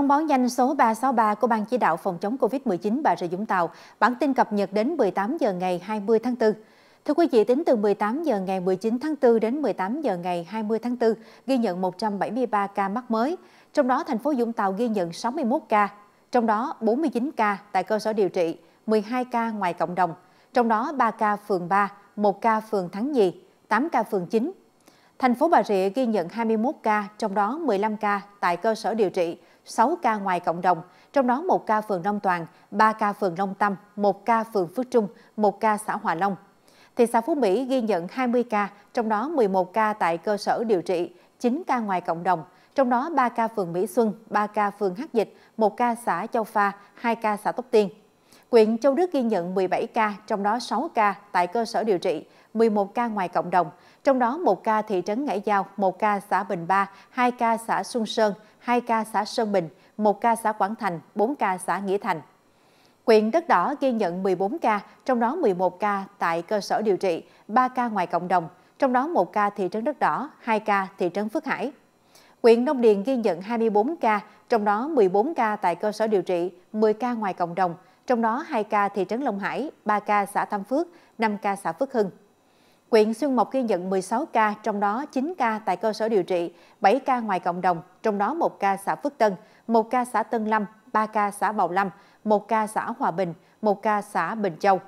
Thông báo nhanh số 363 của Ban Chỉ đạo Phòng chống COVID-19 Bà Rịa Vũng Tàu, bản tin cập nhật đến 18 giờ ngày 20 tháng 4. Thưa quý vị, tính từ 18 giờ ngày 19 tháng 4 đến 18 giờ ngày 20 tháng 4, ghi nhận 173 ca mắc mới. Trong đó, thành phố Vũng Tàu ghi nhận 61 ca, trong đó 49 ca tại cơ sở điều trị, 12 ca ngoài cộng đồng, trong đó 3 ca phường 3, 1 ca phường Thắng Nhì, 8 ca phường 9, Thành phố Bà Rịa ghi nhận 21 ca, trong đó 15 ca tại cơ sở điều trị, 6 ca ngoài cộng đồng, trong đó 1 ca phường Long Toàn, 3 ca phường Long Tâm, 1 ca phường Phước Trung, 1 ca xã Hòa Long. Thị xã Phú Mỹ ghi nhận 20 ca, trong đó 11 ca tại cơ sở điều trị, 9 ca ngoài cộng đồng, trong đó 3 ca phường Mỹ Xuân, 3 ca phường Hắc Dịch, 1 ca xã Châu Pha, 2 ca xã Tóc Tiên. Quyện Châu Đức ghi nhận 17 ca, trong đó 6 ca tại cơ sở điều trị, 11 ca ngoài cộng đồng, trong đó 1 ca thị trấn Ngãi Giao, 1 ca xã Bình Ba, 2 ca xã Xuân Sơn, 2 ca xã Sơn Bình, 1 ca xã Quảng Thành, 4 ca xã Nghĩa Thành. Quyện Đất Đỏ ghi nhận 14 ca, trong đó 11 ca tại cơ sở điều trị, 3 ca ngoài cộng đồng, trong đó 1 ca thị trấn Đất Đỏ, 2 ca thị trấn Phước Hải. Quyện Đông Điền ghi nhận 24 ca, trong đó 14 ca tại cơ sở điều trị, 10 ca ngoài cộng đồng – trong đó 2 ca thị trấn Long Hải, 3 ca xã Tam Phước, 5 ca xã Phước Hưng. Quyện Xuyên Mộc ghi nhận 16 ca, trong đó 9 ca tại cơ sở điều trị, 7 ca ngoài cộng đồng, trong đó 1 ca xã Phước Tân, 1 ca xã Tân Lâm, 3 ca xã Bào Lâm, 1 ca xã Hòa Bình, 1 ca xã Bình Châu.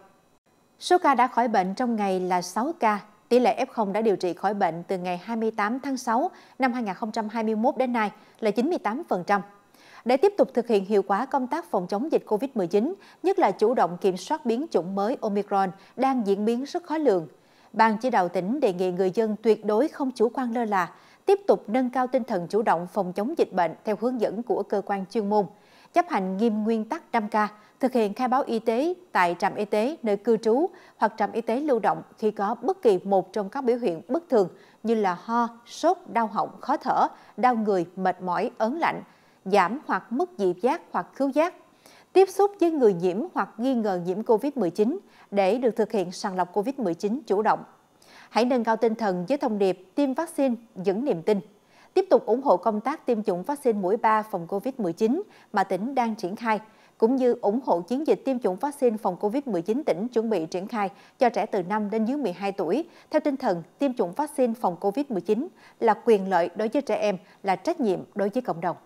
Số ca đã khỏi bệnh trong ngày là 6 ca, tỷ lệ F0 đã điều trị khỏi bệnh từ ngày 28 tháng 6 năm 2021 đến nay là 98% để tiếp tục thực hiện hiệu quả công tác phòng chống dịch COVID-19, nhất là chủ động kiểm soát biến chủng mới Omicron đang diễn biến rất khó lường. Ban chỉ đạo tỉnh đề nghị người dân tuyệt đối không chủ quan lơ là, tiếp tục nâng cao tinh thần chủ động phòng chống dịch bệnh theo hướng dẫn của cơ quan chuyên môn, chấp hành nghiêm nguyên tắc 5K, thực hiện khai báo y tế tại trạm y tế nơi cư trú hoặc trạm y tế lưu động khi có bất kỳ một trong các biểu hiện bất thường như là ho, sốt, đau họng, khó thở, đau người, mệt mỏi, ớn lạnh, giảm hoặc mất dị giác hoặc khứu giác, tiếp xúc với người nhiễm hoặc nghi ngờ nhiễm COVID-19 để được thực hiện sàng lọc COVID-19 chủ động. Hãy nâng cao tinh thần với thông điệp tiêm vaccine dẫn niềm tin. Tiếp tục ủng hộ công tác tiêm chủng vaccine mũi 3 phòng COVID-19 mà tỉnh đang triển khai, cũng như ủng hộ chiến dịch tiêm chủng vaccine phòng COVID-19 tỉnh chuẩn bị triển khai cho trẻ từ 5 đến dưới 12 tuổi, theo tinh thần tiêm chủng vaccine phòng COVID-19 là quyền lợi đối với trẻ em, là trách nhiệm đối với cộng đồng.